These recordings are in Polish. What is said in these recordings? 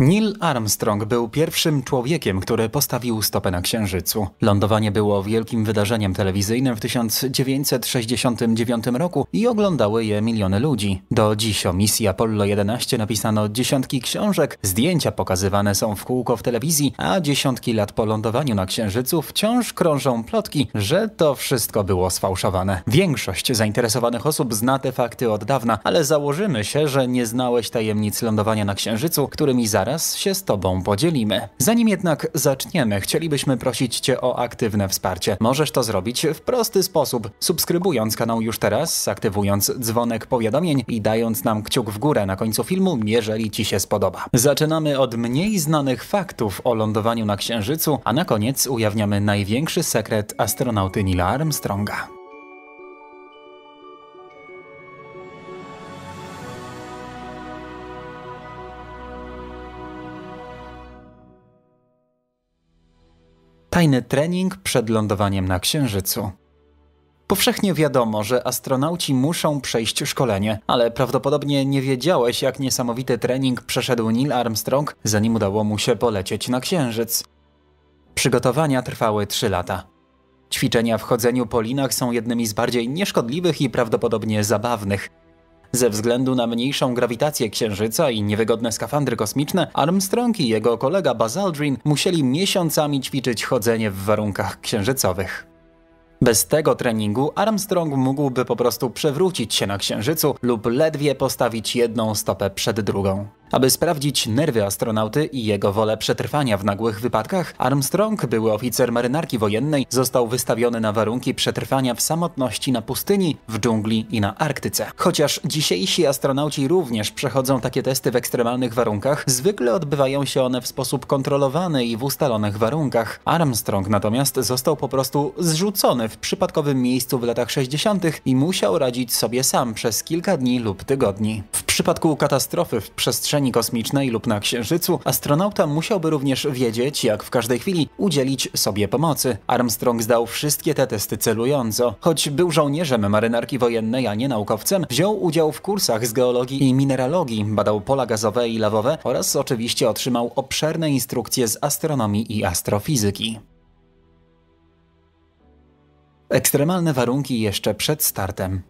Neil Armstrong był pierwszym człowiekiem, który postawił stopę na Księżycu. Lądowanie było wielkim wydarzeniem telewizyjnym w 1969 roku i oglądały je miliony ludzi. Do dziś o misji Apollo 11 napisano dziesiątki książek, zdjęcia pokazywane są w kółko w telewizji, a dziesiątki lat po lądowaniu na Księżycu wciąż krążą plotki, że to wszystko było sfałszowane. Większość zainteresowanych osób zna te fakty od dawna, ale założymy się, że nie znałeś tajemnic lądowania na Księżycu, którymi zaraz zaraz się z Tobą podzielimy. Zanim jednak zaczniemy, chcielibyśmy prosić Cię o aktywne wsparcie. Możesz to zrobić w prosty sposób, subskrybując kanał już teraz, aktywując dzwonek powiadomień i dając nam kciuk w górę na końcu filmu, jeżeli Ci się spodoba. Zaczynamy od mniej znanych faktów o lądowaniu na Księżycu, a na koniec ujawniamy największy sekret astronauty Nila Armstronga. tajny trening przed lądowaniem na Księżycu. Powszechnie wiadomo, że astronauci muszą przejść szkolenie, ale prawdopodobnie nie wiedziałeś, jak niesamowity trening przeszedł Neil Armstrong, zanim udało mu się polecieć na Księżyc. Przygotowania trwały 3 lata. Ćwiczenia w chodzeniu po linach są jednymi z bardziej nieszkodliwych i prawdopodobnie zabawnych. Ze względu na mniejszą grawitację Księżyca i niewygodne skafandry kosmiczne, Armstrong i jego kolega Buzz Aldrin musieli miesiącami ćwiczyć chodzenie w warunkach księżycowych. Bez tego treningu Armstrong mógłby po prostu przewrócić się na Księżycu lub ledwie postawić jedną stopę przed drugą. Aby sprawdzić nerwy astronauty i jego wolę przetrwania w nagłych wypadkach, Armstrong, były oficer marynarki wojennej, został wystawiony na warunki przetrwania w samotności na pustyni, w dżungli i na Arktyce. Chociaż dzisiejsi astronauci również przechodzą takie testy w ekstremalnych warunkach, zwykle odbywają się one w sposób kontrolowany i w ustalonych warunkach. Armstrong natomiast został po prostu zrzucony w przypadkowym miejscu w latach 60. i musiał radzić sobie sam przez kilka dni lub tygodni. W przypadku katastrofy w przestrzeni kosmicznej lub na Księżycu, astronauta musiałby również wiedzieć, jak w każdej chwili udzielić sobie pomocy. Armstrong zdał wszystkie te testy celująco. Choć był żołnierzem marynarki wojennej, a nie naukowcem, wziął udział w kursach z geologii i mineralogii, badał pola gazowe i lawowe oraz oczywiście otrzymał obszerne instrukcje z astronomii i astrofizyki. Ekstremalne warunki jeszcze przed startem.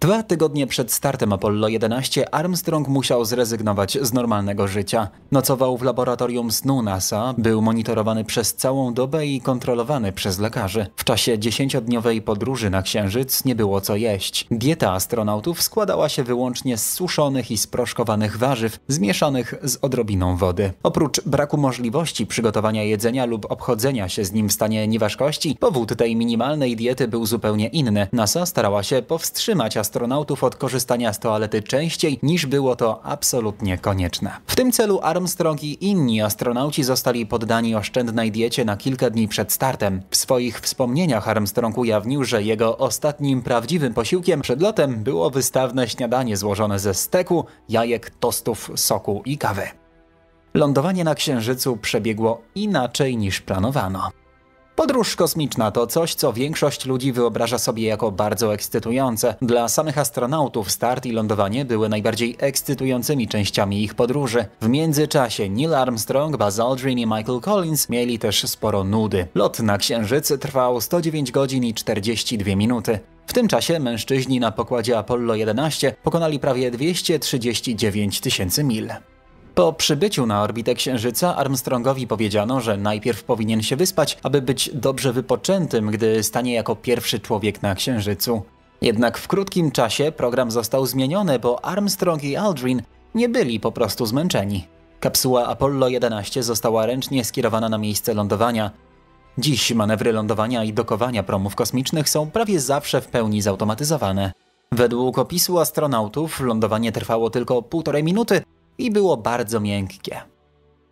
Dwa tygodnie przed startem Apollo 11 Armstrong musiał zrezygnować z normalnego życia. Nocował w laboratorium snu NASA, był monitorowany przez całą dobę i kontrolowany przez lekarzy. W czasie dziesięciodniowej podróży na Księżyc nie było co jeść. Dieta astronautów składała się wyłącznie z suszonych i sproszkowanych warzyw, zmieszanych z odrobiną wody. Oprócz braku możliwości przygotowania jedzenia lub obchodzenia się z nim w stanie nieważkości, powód tej minimalnej diety był zupełnie inny. NASA starała się powstrzymać astronautów astronautów od korzystania z toalety częściej niż było to absolutnie konieczne. W tym celu Armstrong i inni astronauci zostali poddani oszczędnej diecie na kilka dni przed startem. W swoich wspomnieniach Armstrong ujawnił, że jego ostatnim prawdziwym posiłkiem przed lotem było wystawne śniadanie złożone ze steku, jajek, tostów, soku i kawy. Lądowanie na Księżycu przebiegło inaczej niż planowano. Podróż kosmiczna to coś, co większość ludzi wyobraża sobie jako bardzo ekscytujące. Dla samych astronautów start i lądowanie były najbardziej ekscytującymi częściami ich podróży. W międzyczasie Neil Armstrong, Buzz Aldrin i Michael Collins mieli też sporo nudy. Lot na Księżyc trwał 109 godzin i 42 minuty. W tym czasie mężczyźni na pokładzie Apollo 11 pokonali prawie 239 tysięcy mil. Po przybyciu na orbitę Księżyca Armstrongowi powiedziano, że najpierw powinien się wyspać, aby być dobrze wypoczętym, gdy stanie jako pierwszy człowiek na Księżycu. Jednak w krótkim czasie program został zmieniony, bo Armstrong i Aldrin nie byli po prostu zmęczeni. Kapsuła Apollo 11 została ręcznie skierowana na miejsce lądowania. Dziś manewry lądowania i dokowania promów kosmicznych są prawie zawsze w pełni zautomatyzowane. Według opisu astronautów lądowanie trwało tylko półtorej minuty, i było bardzo miękkie.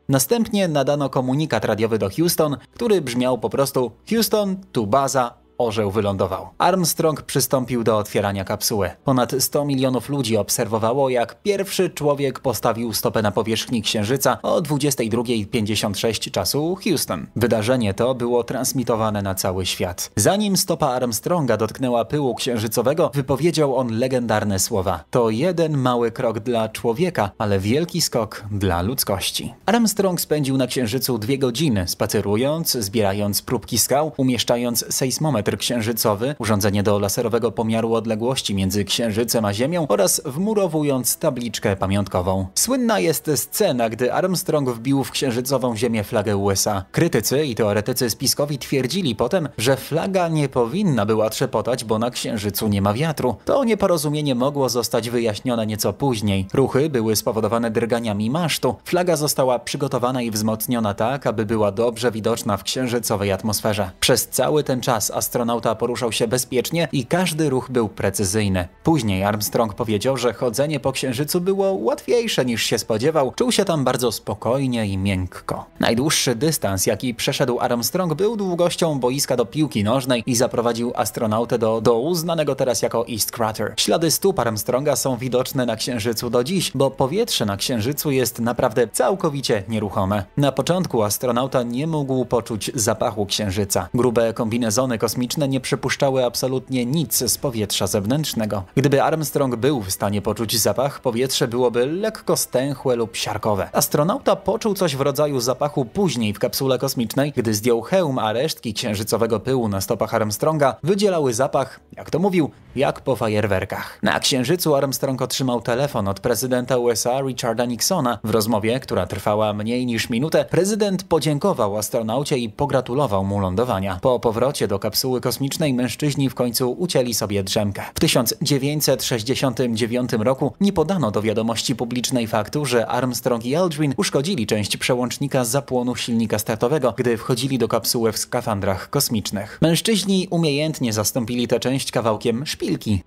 Następnie nadano komunikat radiowy do Houston, który brzmiał po prostu Houston, tu baza, Orzeł wylądował. Armstrong przystąpił do otwierania kapsuły. Ponad 100 milionów ludzi obserwowało, jak pierwszy człowiek postawił stopę na powierzchni Księżyca o 22.56 czasu Houston. Wydarzenie to było transmitowane na cały świat. Zanim stopa Armstronga dotknęła pyłu księżycowego, wypowiedział on legendarne słowa. To jeden mały krok dla człowieka, ale wielki skok dla ludzkości. Armstrong spędził na Księżycu dwie godziny, spacerując, zbierając próbki skał, umieszczając sejsmometr termometr księżycowy, urządzenie do laserowego pomiaru odległości między księżycem a Ziemią oraz wmurowując tabliczkę pamiątkową. Słynna jest scena, gdy Armstrong wbił w księżycową Ziemię flagę USA. Krytycy i teoretycy spiskowi twierdzili potem, że flaga nie powinna była trzepotać, bo na księżycu nie ma wiatru. To nieporozumienie mogło zostać wyjaśnione nieco później. Ruchy były spowodowane drganiami masztu. Flaga została przygotowana i wzmocniona tak, aby była dobrze widoczna w księżycowej atmosferze. Przez cały ten czas astronomowie astronauta poruszał się bezpiecznie i każdy ruch był precyzyjny. Później Armstrong powiedział, że chodzenie po Księżycu było łatwiejsze niż się spodziewał, czuł się tam bardzo spokojnie i miękko. Najdłuższy dystans, jaki przeszedł Armstrong, był długością boiska do piłki nożnej i zaprowadził astronautę do dołu, znanego teraz jako East Crater. Ślady stóp Armstronga są widoczne na Księżycu do dziś, bo powietrze na Księżycu jest naprawdę całkowicie nieruchome. Na początku astronauta nie mógł poczuć zapachu Księżyca. Grube kombinezony kosmiczne kosmiczne nie przypuszczały absolutnie nic z powietrza zewnętrznego. Gdyby Armstrong był w stanie poczuć zapach, powietrze byłoby lekko stęchłe lub siarkowe. Astronauta poczuł coś w rodzaju zapachu później w kapsule kosmicznej, gdy zdjął hełm, a resztki księżycowego pyłu na stopach Armstronga wydzielały zapach, jak to mówił, jak po fajerwerkach. Na księżycu Armstrong otrzymał telefon od prezydenta USA Richarda Nixona. W rozmowie, która trwała mniej niż minutę, prezydent podziękował astronaucie i pogratulował mu lądowania. Po powrocie do kapsuły szkoły kosmicznej mężczyźni w końcu ucięli sobie drzemkę. W 1969 roku nie podano do wiadomości publicznej faktu, że Armstrong i Aldrin uszkodzili część przełącznika zapłonu silnika startowego, gdy wchodzili do kapsuły w skafandrach kosmicznych. Mężczyźni umiejętnie zastąpili tę część kawałkiem szpilki.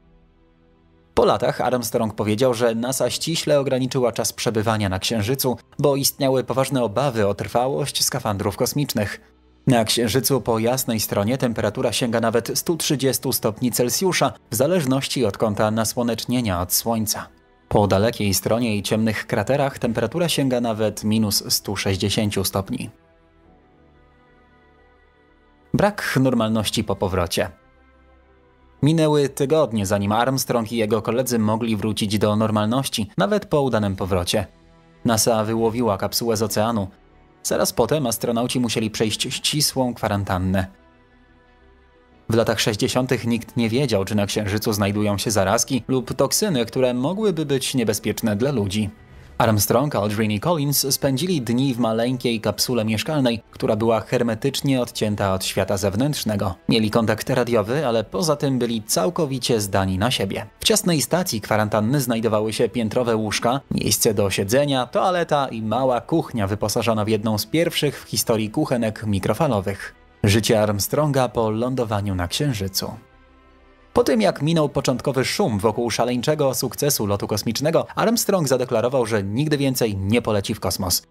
Po latach Armstrong powiedział, że NASA ściśle ograniczyła czas przebywania na Księżycu, bo istniały poważne obawy o trwałość skafandrów kosmicznych. Na Księżycu po jasnej stronie temperatura sięga nawet 130 stopni Celsjusza, w zależności od kąta nasłonecznienia od Słońca. Po dalekiej stronie i ciemnych kraterach temperatura sięga nawet minus 160 stopni. Brak normalności po powrocie. Minęły tygodnie, zanim Armstrong i jego koledzy mogli wrócić do normalności, nawet po udanym powrocie. NASA wyłowiła kapsułę z oceanu, Zaraz potem astronauci musieli przejść ścisłą kwarantannę. W latach 60. nikt nie wiedział, czy na Księżycu znajdują się zarazki lub toksyny, które mogłyby być niebezpieczne dla ludzi. Armstrong, Aldrin i Collins spędzili dni w maleńkiej kapsule mieszkalnej, która była hermetycznie odcięta od świata zewnętrznego. Mieli kontakt radiowy, ale poza tym byli całkowicie zdani na siebie. W ciasnej stacji kwarantanny znajdowały się piętrowe łóżka, miejsce do siedzenia, toaleta i mała kuchnia wyposażona w jedną z pierwszych w historii kuchenek mikrofalowych. Życie Armstronga po lądowaniu na Księżycu. Po tym jak minął początkowy szum wokół szaleńczego sukcesu lotu kosmicznego, Armstrong zadeklarował, że nigdy więcej nie poleci w kosmos.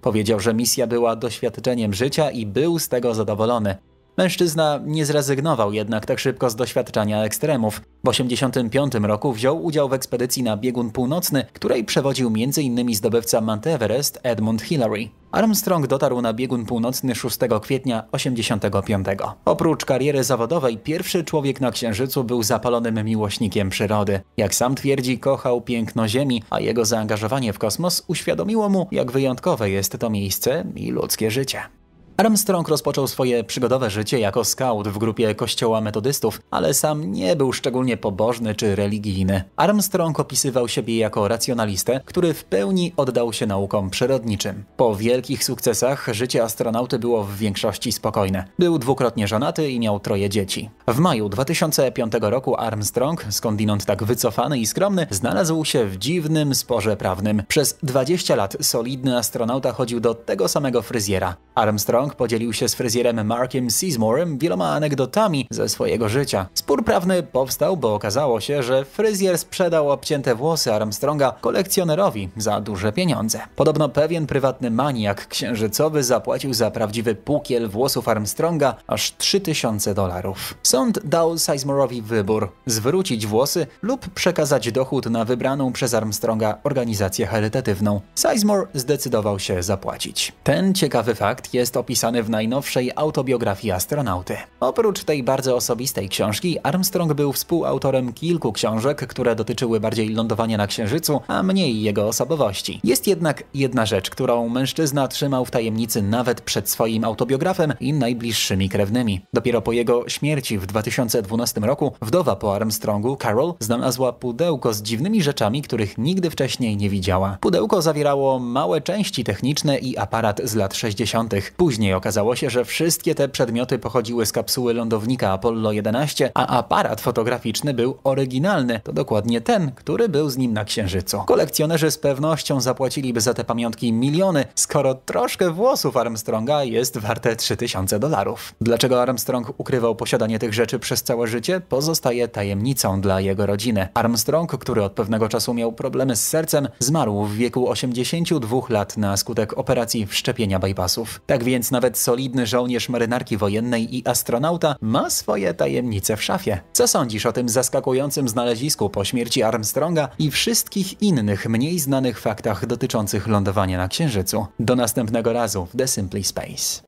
Powiedział, że misja była doświadczeniem życia i był z tego zadowolony. Mężczyzna nie zrezygnował jednak tak szybko z doświadczania ekstremów. W 1985 roku wziął udział w ekspedycji na biegun północny, której przewodził m.in. zdobywca Mount Everest Edmund Hillary. Armstrong dotarł na biegun północny 6 kwietnia 1985. Oprócz kariery zawodowej, pierwszy człowiek na Księżycu był zapalonym miłośnikiem przyrody. Jak sam twierdzi, kochał piękno Ziemi, a jego zaangażowanie w kosmos uświadomiło mu, jak wyjątkowe jest to miejsce i ludzkie życie. Armstrong rozpoczął swoje przygodowe życie jako scout w grupie kościoła metodystów, ale sam nie był szczególnie pobożny czy religijny. Armstrong opisywał siebie jako racjonalistę, który w pełni oddał się naukom przyrodniczym. Po wielkich sukcesach życie astronauty było w większości spokojne. Był dwukrotnie żonaty i miał troje dzieci. W maju 2005 roku Armstrong, skądinąd tak wycofany i skromny, znalazł się w dziwnym sporze prawnym. Przez 20 lat solidny astronauta chodził do tego samego fryzjera. Armstrong podzielił się z fryzjerem Markiem Seymourem wieloma anegdotami ze swojego życia. Spór prawny powstał, bo okazało się, że fryzjer sprzedał obcięte włosy Armstronga kolekcjonerowi za duże pieniądze. Podobno pewien prywatny maniak księżycowy zapłacił za prawdziwy pukiel włosów Armstronga aż 3000 dolarów. Sąd dał Sizemorowi wybór – zwrócić włosy lub przekazać dochód na wybraną przez Armstronga organizację charytatywną. Sizmor zdecydował się zapłacić. Ten ciekawy fakt jest opisany opisane w najnowszej autobiografii astronauty. Oprócz tej bardzo osobistej książki, Armstrong był współautorem kilku książek, które dotyczyły bardziej lądowania na Księżycu, a mniej jego osobowości. Jest jednak jedna rzecz, którą mężczyzna trzymał w tajemnicy nawet przed swoim autobiografem i najbliższymi krewnymi. Dopiero po jego śmierci w 2012 roku wdowa po Armstrongu, Carol, znalazła pudełko z dziwnymi rzeczami, których nigdy wcześniej nie widziała. Pudełko zawierało małe części techniczne i aparat z lat 60. Później Później okazało się, że wszystkie te przedmioty pochodziły z kapsuły lądownika Apollo 11, a aparat fotograficzny był oryginalny. To dokładnie ten, który był z nim na Księżycu. Kolekcjonerzy z pewnością zapłaciliby za te pamiątki miliony, skoro troszkę włosów Armstronga jest warte 3000 dolarów. Dlaczego Armstrong ukrywał posiadanie tych rzeczy przez całe życie, pozostaje tajemnicą dla jego rodziny. Armstrong, który od pewnego czasu miał problemy z sercem, zmarł w wieku 82 lat na skutek operacji wszczepienia bypassów. Tak więc na nawet solidny żołnierz marynarki wojennej i astronauta ma swoje tajemnice w szafie. Co sądzisz o tym zaskakującym znalezisku po śmierci Armstronga i wszystkich innych mniej znanych faktach dotyczących lądowania na Księżycu? Do następnego razu w The Simply Space.